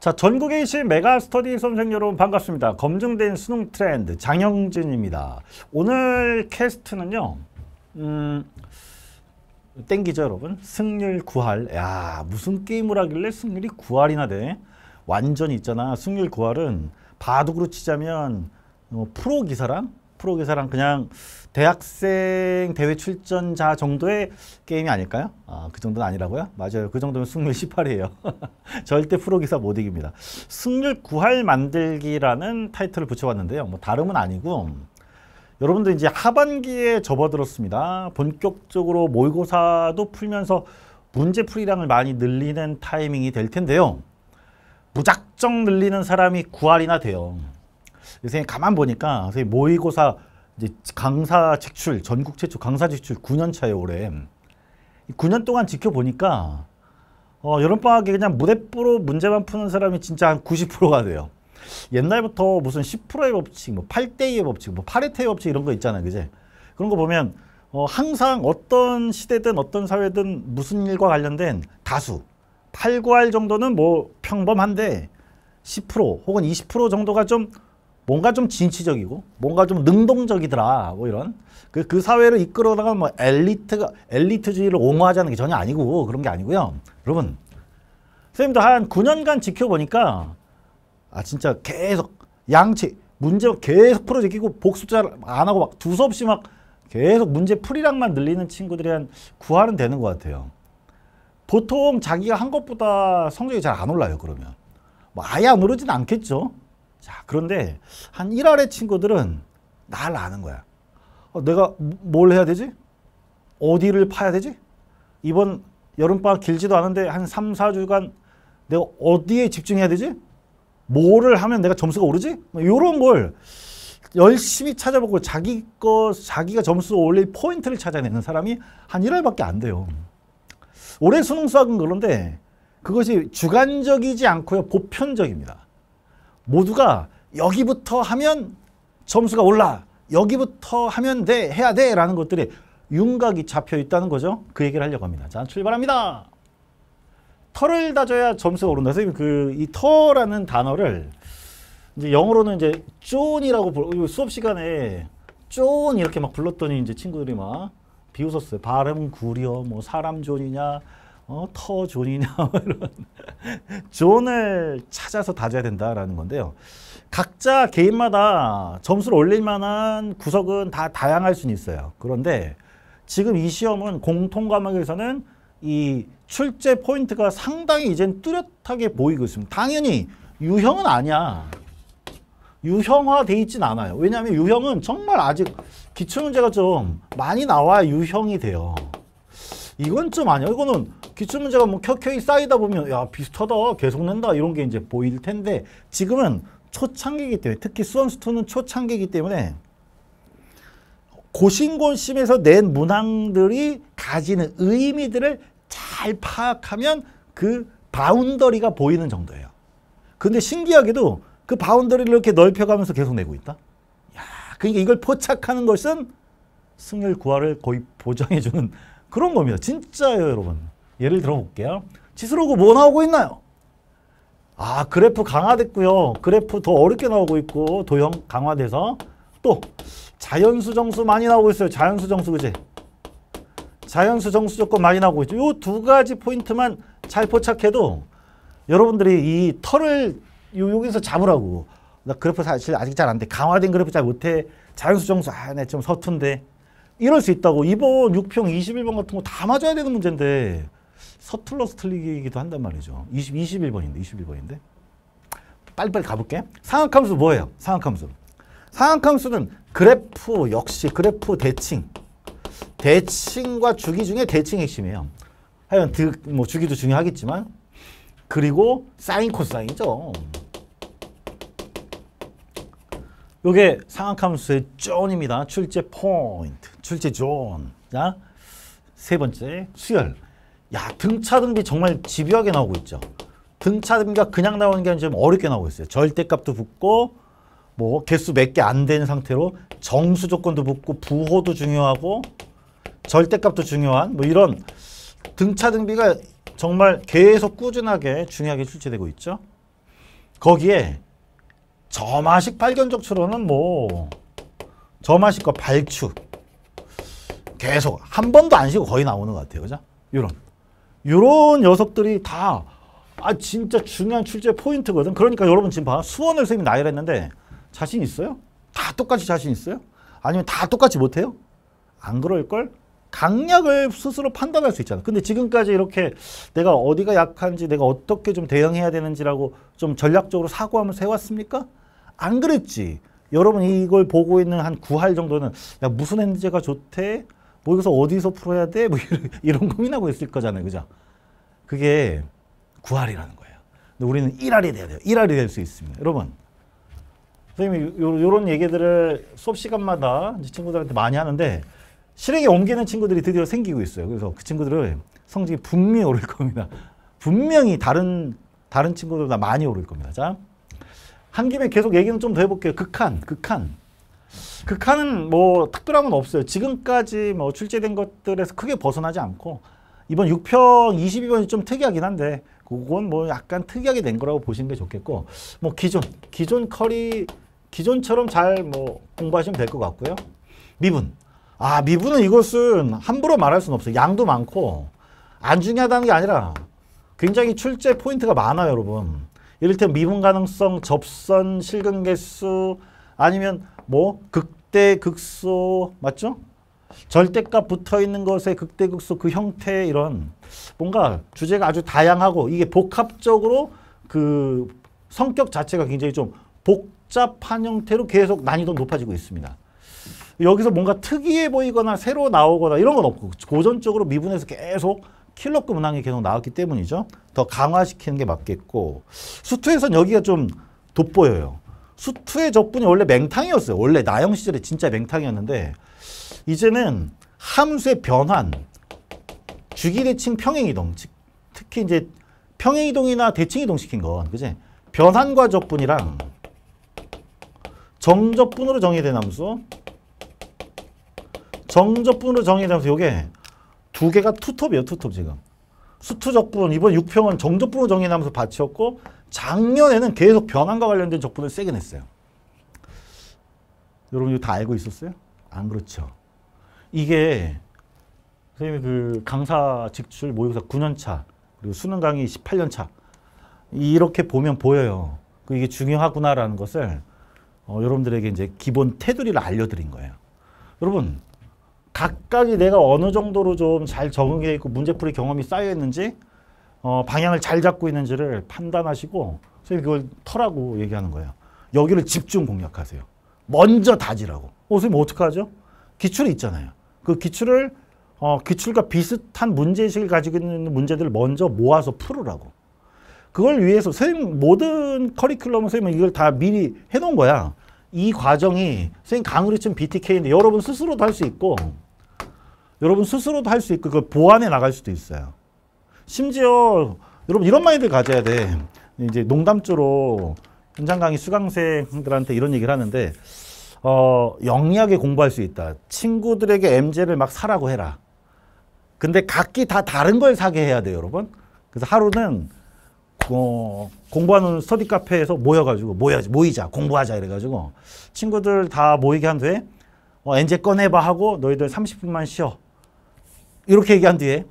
자, 전국에 계신 메가스터디 선생 여러분 반갑습니다. 검증된 수능 트렌드 장영진입니다. 오늘 캐스트는요. 음, 땡기죠 여러분? 승률 9할. 야 무슨 게임을 하길래 승률이 9할이나 돼? 완전 있잖아. 승률 9할은 바둑으로 치자면 어, 프로 기사랑 프로 기사랑 그냥 대학생 대회 출전자 정도의 게임이 아닐까요? 아, 그 정도는 아니라고요? 맞아요. 그 정도면 승률 18이에요. 절대 프로기사 못 이깁니다. 승률 9할 만들기라는 타이틀을 붙여봤는데요. 뭐 다름은 아니고 여러분들 이제 하반기에 접어들었습니다. 본격적으로 모의고사도 풀면서 문제풀이량을 많이 늘리는 타이밍이 될 텐데요. 무작정 늘리는 사람이 9할이나 돼요. 선생님 가만 보니까 선생님 모의고사 이제 강사 직출 전국 최초 강사 직출 9년 차에 올해 9년 동안 지켜보니까 어, 여름방학에 그냥 무대프로 문제만 푸는 사람이 진짜 한 90%가 돼요. 옛날부터 무슨 10%의 법칙, 뭐 8대2의 법칙, 뭐 8회태의 법칙 이런 거 있잖아요. 그제? 그런 거 보면 어, 항상 어떤 시대든 어떤 사회든 무슨 일과 관련된 다수 8, 9할 정도는 뭐 평범한데 10% 혹은 20% 정도가 좀 뭔가 좀 진취적이고 뭔가 좀 능동적이더라 뭐 이런 그, 그 사회를 이끌어다가 뭐 엘리트가 엘리트주의를 옹호하자는 게 전혀 아니고 그런 게 아니고요 여러분 선생님도 한 9년간 지켜보니까 아 진짜 계속 양치 문제 계속 풀어지키고 복습자 안 하고 막 두서없이 막 계속 문제 풀이랑만 늘리는 친구들이 한9화는 되는 것 같아요 보통 자기가 한 것보다 성적이 잘 안 올라요 그러면 뭐 아예 안 오르진 않겠죠 자, 그런데 한 1알의 친구들은 날 아는 거야. 어, 내가 뭘 해야 되지? 어디를 파야 되지? 이번 여름방학 길지도 않은데 한 3, 4주간 내가 어디에 집중해야 되지? 뭐를 하면 내가 점수가 오르지? 이런 뭐 걸 열심히 찾아보고 자기 거 자기가 점수 올릴 포인트를 찾아내는 사람이 한 1월밖에 안 돼요. 올해 수능 수학은 그런데 그것이 주관적이지 않고요. 보편적입니다. 모두가 여기부터 하면 점수가 올라 여기부터 하면 돼 해야 돼 라는 것들이 윤곽이 잡혀 있다는 거죠. 그 얘기를 하려고 합니다. 자 출발합니다. 털을 다져야 점수가 오른다. 선생님 그이 터라는 단어를 이제 영어로는 이제 쫀이라고 수업 시간에 쫀 이렇게 막 불렀더니 이제 친구들이 막 비웃었어요. 발음 구려 뭐 사람 존이냐 어, 터존이냐 뭐 이런 존을 찾아서 다져야 된다라는 건데요. 각자 개인마다 점수를 올릴 만한 구석은 다 다양할 수는 있어요. 그런데 지금 이 시험은 공통 과목에서는 이 출제 포인트가 상당히 이젠 뚜렷하게 보이고 있습니다. 당연히 유형은 아니야. 유형화돼 있진 않아요. 왜냐하면 유형은 정말 아직 기출문제가 좀 많이 나와야 유형이 돼요. 이건 좀 아니야. 이거는 기출문제가 뭐 켜켜이 쌓이다 보면 야 비슷하다 계속 낸다 이런 게 이제 보일 텐데 지금은 초창기이기 때문에 특히 수원수투는 초창기이기 때문에 고신곤심에서 낸 문항들이 가지는 의미들을 잘 파악하면 그 바운더리가 보이는 정도예요. 근데 신기하게도 그 바운더리를 이렇게 넓혀가면서 계속 내고 있다. 야, 그러니까 이걸 포착하는 것은 승열 구화를 거의 보장해주는 그런 겁니다. 진짜예요, 여러분. 예를 들어볼게요. 지수로그 뭐 나오고 있나요? 아, 그래프 강화됐고요. 그래프 더 어렵게 나오고 있고 도형 강화돼서 또 자연수 정수 많이 나오고 있어요. 자연수 정수 그지? 자연수 정수 조건 많이 나오고 있죠. 요두 가지 포인트만 잘 포착해도 여러분들이 이 털을 여기서 잡으라고 나 그래프 사실 아직 잘 안 돼. 강화된 그래프 잘 못해. 자연수 정수 아, 나좀 네, 서툰데. 이럴 수 있다고 이번 6평 21번 같은 거 다 맞아야 되는 문제인데 서툴러서 틀리기도 한단 말이죠. 20, 21번인데 21번인데 빨리빨리 가볼게. 상악함수 뭐예요? 상악함수. 상악함수는 그래프 역시 그래프 대칭. 대칭과 주기 중에 대칭 핵심이에요. 하여간 드, 뭐 주기도 중요하겠지만 그리고 사인 코사인이죠. 요게 상악함수의 쫀입니다. 출제 포인트. 출제 존, 야? 세 번째, 수열. 야, 등차등비 정말 집요하게 나오고 있죠. 등차등비가 그냥 나오는 게 아니라 좀 어렵게 나오고 있어요. 절대값도 붙고 뭐 개수 몇 개 안 되는 상태로 정수 조건도 붙고 부호도 중요하고 절대값도 중요한 뭐 이런 등차등비가 정말 계속 꾸준하게 중요하게 출제되고 있죠. 거기에 점화식 발견 적출로은뭐 점화식과 발축 계속 한 번도 안 쉬고 거의 나오는 것 같아요. 그죠? 요런 요런 녀석들이 다 아 진짜 중요한 출제 포인트거든. 그러니까 여러분 지금 봐. 수원을 선생님이 나열했는데 자신 있어요? 다 똑같이 자신 있어요? 아니면 다 똑같이 못해요? 안 그럴걸? 강약을 스스로 판단할 수 있잖아. 근데 지금까지 이렇게 내가 어디가 약한지 내가 어떻게 좀 대응해야 되는지라고 좀 전략적으로 사고함을 세웠습니까? 안 그랬지. 여러분 이걸 보고 있는 한 9할 정도는 야 무슨 엔제가 좋대? 뭐 이것을 어디서 풀어야 돼? 뭐 이런, 고민하고 있을 거잖아요. 그죠? 그게 구할이라는 거예요. 근데 우리는 일할이 돼야 돼요. 일할이 될 수 있습니다. 여러분. 선생님이 요, 런 얘기들을 수업 시간마다 친구들한테 많이 하는데 실행에 옮기는 친구들이 드디어 생기고 있어요. 그래서 그 친구들을 성적이 분명히 오를 겁니다. 분명히 다른 다른 친구들보다 많이 오를 겁니다. 자, 한 김에 계속 얘기는 좀 더 해볼게요. 극한, 극한. 극한은 그 뭐 특별한 건 없어요. 지금까지 뭐 출제된 것들에서 크게 벗어나지 않고 이번 6평 22번이 좀 특이하긴 한데 그건 뭐 약간 특이하게 된 거라고 보시는 게 좋겠고 뭐 기존 기존 커리 기존처럼 잘 뭐 공부하시면 될 것 같고요. 미분 아 미분은 이것은 함부로 말할 수는 없어요. 양도 많고 안 중요하다는 게 아니라 굉장히 출제 포인트가 많아요 여러분. 이를테면 미분 가능성, 접선, 실근 개수, 아니면 뭐 극대 극소 맞죠? 절대값 붙어 있는 것의 극대 극소 그 형태 이런 뭔가 주제가 아주 다양하고 이게 복합적으로 그 성격 자체가 굉장히 좀 복잡한 형태로 계속 난이도 높아지고 있습니다. 여기서 뭔가 특이해 보이거나 새로 나오거나 이런 건 없고 고전적으로 미분에서 계속 킬러급 문항이 계속 나왔기 때문이죠. 더 강화시키는 게 맞겠고 수투에선 여기가 좀 돋보여요. 수투의 적분이 원래 맹탕이었어요. 원래 나영 시절에 진짜 맹탕이었는데 이제는 함수의 변환, 주기대칭 평행이동, 즉 특히 이제 평행이동이나 대칭이동 시킨 건 그지? 변환과 적분이랑 정적분으로 정의된 함수 정적분으로 정의된 함수 요게 두 개가 투톱이에요. 투톱 지금. 수투적분 이번 6평은 정적분으로 정의된 함수 받치고 작년에는 계속 변환과 관련된 적분을 세게 냈어요. 여러분 이거 다 알고 있었어요? 안 그렇죠. 이게 선생님이 그 강사 직출 모의고사 9년차 그리고 수능 강의 18년차 이렇게 보면 보여요. 그 이게 중요하구나라는 것을 어, 여러분들에게 이제 기본 테두리를 알려드린 거예요. 여러분 각각이 내가 어느 정도로 좀 잘 적응해 있고 문제풀이 경험이 쌓여 있는지 어, 방향을 잘 잡고 있는지를 판단하시고 선생님 그걸 터라고 얘기하는 거예요. 여기를 집중 공략하세요. 먼저 다지라고. 어, 선생님 어떡하죠? 기출이 있잖아요. 그 기출을 어, 기출과 비슷한 문제의식을 가지고 있는 문제들을 먼저 모아서 풀으라고. 그걸 위해서 선생님 모든 커리큘럼 선생님은 이걸 다 미리 해놓은 거야. 이 과정이 선생님 강으로 친 BTK인데 여러분 스스로도 할 수 있고 여러분 스스로도 할 수 있고 그 보완해 나갈 수도 있어요. 심지어 여러분 이런 마인드 가져야 돼. 이제 농담조로 현장 강의 수강생들한테 이런 얘기를 하는데 어, 영리하게 공부할 수 있다. 친구들에게 MZ를 막 사라고 해라. 근데 각기 다 다른 걸 사게 해야 돼요, 여러분. 그래서 하루는 어, 공부하는 스터디 카페에서 모여가지고 모여 모이자 공부하자 이래가지고 친구들 다 모이게 한 뒤에 어, 엔제 꺼내봐 하고 너희들 30분만 쉬어 이렇게 얘기한 뒤에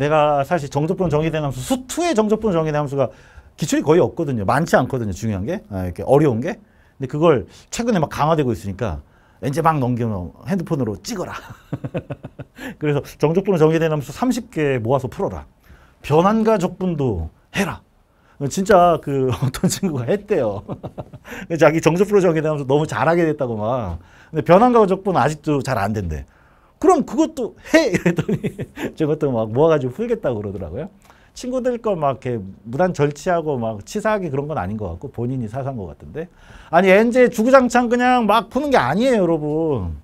내가 사실 정적분 정의된 함수 수투의 정적분 정의된 함수가 기출이 거의 없거든요. 많지 않거든요. 중요한 게 아, 이렇게 어려운 게. 근데 그걸 최근에 막 강화되고 있으니까 왠지 막 넘기면 핸드폰으로 찍어라. 그래서 정적분을 정의된 함수 30개 모아서 풀어라. 변환과 적분도 해라. 진짜 그 어떤 친구가 했대요. 자기 정적 프로 정에 대함수 너무 잘하게 됐다고 막. 근데 변환과 적분 아직도 잘 안 된대. 그럼 그것도 해! 이랬더니 저것도 막 모아가지고 풀겠다고 그러더라고요. 친구들 거 막 이렇게 무단 절취하고 막 치사하게 그런 건 아닌 것 같고 본인이 사산 것 같은데. 아니, 엔제 주구장창 그냥 막 푸는 게 아니에요, 여러분.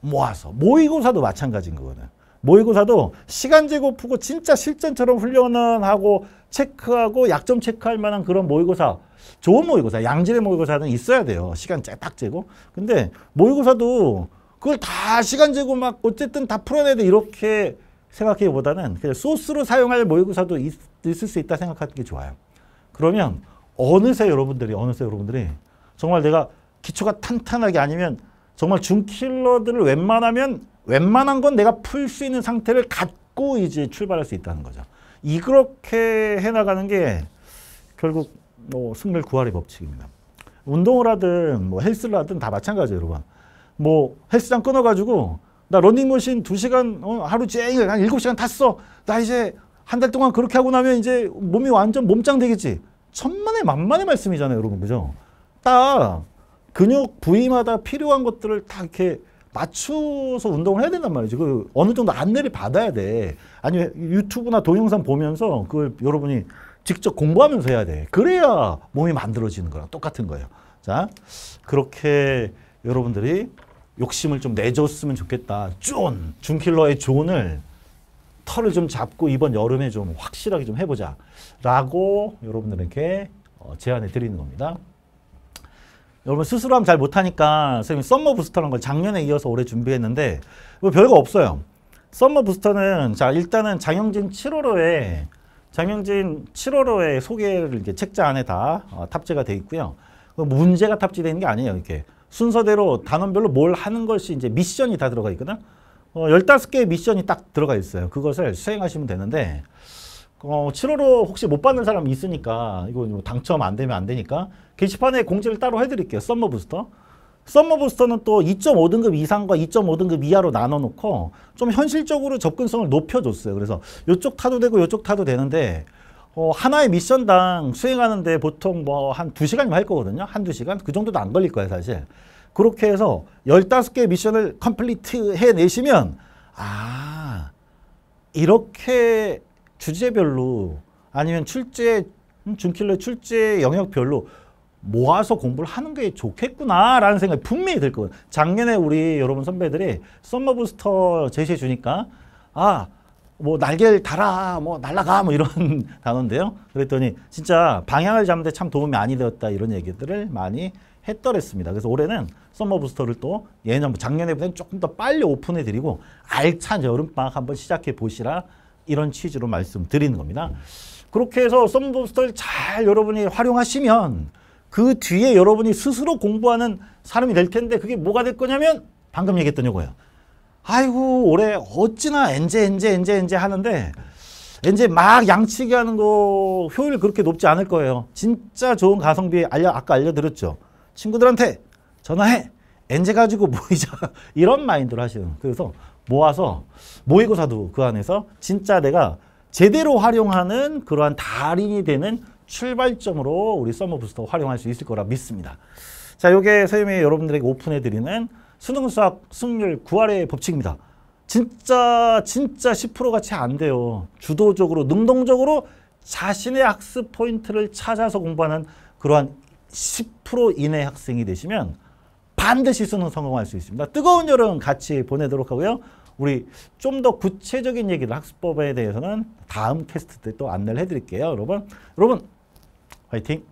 모아서. 모의고사도 마찬가지인 거거든. 모의고사도 시간 제고 푸고 진짜 실전처럼 훈련하고 은 체크하고 약점 체크할 만한 그런 모의고사 좋은 모의고사 양질의 모의고사는 있어야 돼요 시간 딱 재고 근데 모의고사도 그걸 다 시간 재고 막 어쨌든 다 풀어내야 돼 이렇게 생각하기보다는 그냥 소스로 사용할 모의고사도 있, 있을 수 있다 생각하는 게 좋아요. 그러면 어느새 여러분들이 어느새 여러분들이 정말 내가 기초가 탄탄하게 아니면 정말 중킬러들을 웬만하면 웬만한 건 내가 풀 수 있는 상태를 갖고 이제 출발할 수 있다는 거죠. 이렇게 해나가는 게 결국 뭐 승률 구하리 법칙입니다. 운동을 하든 뭐 헬스를 하든 다 마찬가지예요, 여러분. 뭐 헬스장 끊어가지고 나런닝머신 두시간 어, 하루 종일 한 일곱 시간 탔어. 나 이제 한 달 동안 그렇게 하고 나면 이제 몸이 완전 몸짱 되겠지. 천만의 만만의 말씀이잖아요. 여러분 그죠? 딱 근육 부위마다 필요한 것들을 다 이렇게 맞춰서 운동을 해야 된단 말이지. 그 어느 정도 안내를 받아야 돼. 아니면 유튜브나 동영상 보면서 그걸 여러분이 직접 공부하면서 해야 돼. 그래야 몸이 만들어지는 거랑 똑같은 거예요. 자, 그렇게 여러분들이 욕심을 좀 내줬으면 좋겠다. 존! 준킬러의 존을 털을 좀 잡고 이번 여름에 좀 확실하게 좀 해보자. 라고 여러분들에게 어, 제안해 드리는 겁니다. 여러분 스스로 하면 잘 못하니까 선생님 썸머 부스터라는 걸 작년에 이어서 올해 준비했는데 뭐 별거 없어요. 썸머 부스터는 자 일단은 장영진 7월호에 장영진 7월호의 소개를 이렇 책자 안에 다 어, 탑재가 돼 있고요. 그 문제가 탑재되는게 아니에요. 이렇게 순서대로 단원별로 뭘 하는 것이 이제 미션이 다 들어가 있거든. 어, 15개의 미션이 딱 들어가 있어요. 그것을 수행하시면 되는데 어, 7호로 혹시 못 받는 사람 있으니까 이거 뭐 당첨 안 되면 안 되니까 게시판에 공지를 따로 해드릴게요. 썸머 부스터. 썸머 부스터는 또 2.5등급 이상과 2.5등급 이하로 나눠놓고 좀 현실적으로 접근성을 높여줬어요. 그래서 이쪽 타도 되고 이쪽 타도 되는데 어, 하나의 미션당 수행하는데 보통 뭐 한 두시간이면할 거거든요. 한두 시간? 그 정도도 안 걸릴 거예요, 사실. 그렇게 해서 1 5 개의 미션을 컴플리트 해내시면 아, 이렇게 주제별로 아니면 출제, 음, 준킬러 출제 영역별로 모아서 공부를 하는 게 좋겠구나라는 생각이 분명히 들 거예요. 작년에 우리 여러분 선배들이 썸머부스터 제시해 주니까 아, 뭐 날개를 달아 뭐 날라가 뭐 이런 단어인데요. 그랬더니 진짜 방향을 잡는 데참 도움이 많이 되었다 이런 얘기들을 많이 했더랬습니다. 그래서 올해는 썸머 부스터를 또 예년 작년에보다는 조금 더 빨리 오픈해 드리고 알찬 여름방학 한번 시작해 보시라 이런 취지로 말씀드리는 겁니다. 그렇게 해서 썸머 부스터를 잘 여러분이 활용하시면 그 뒤에 여러분이 스스로 공부하는 사람이 될 텐데 그게 뭐가 될 거냐면 방금 얘기했던 요거예요. 아이고 올해 어찌나 엔제 엔제 엔제 엔제 하는데 엔제 막 양치기 하는 거 효율 이 그렇게 높지 않을 거예요. 진짜 좋은 가성비 알려 아까 알려드렸죠. 친구들한테 전화해 엔제 가지고 모이자 이런 마인드로 하시는 그래서 모아서 모의고사도 그 안에서 진짜 내가 제대로 활용하는 그러한 달인이 되는 출발점으로 우리 서머 부스터 활용할 수 있을 거라 믿습니다. 자, 요게 선생님이 여러분들에게 오픈해드리는 수능 수학 승률 9할의 법칙입니다. 진짜 진짜 10%가 채 안 돼요. 주도적으로 능동적으로 자신의 학습 포인트를 찾아서 공부하는 그러한 10% 이내 학생이 되시면 반드시 수능 성공할 수 있습니다. 뜨거운 여름 같이 보내도록 하고요. 우리 좀 더 구체적인 얘기를 학습법에 대해서는 다음 캐스트 때 또 안내를 해드릴게요. 여러분, 여러분 화이팅!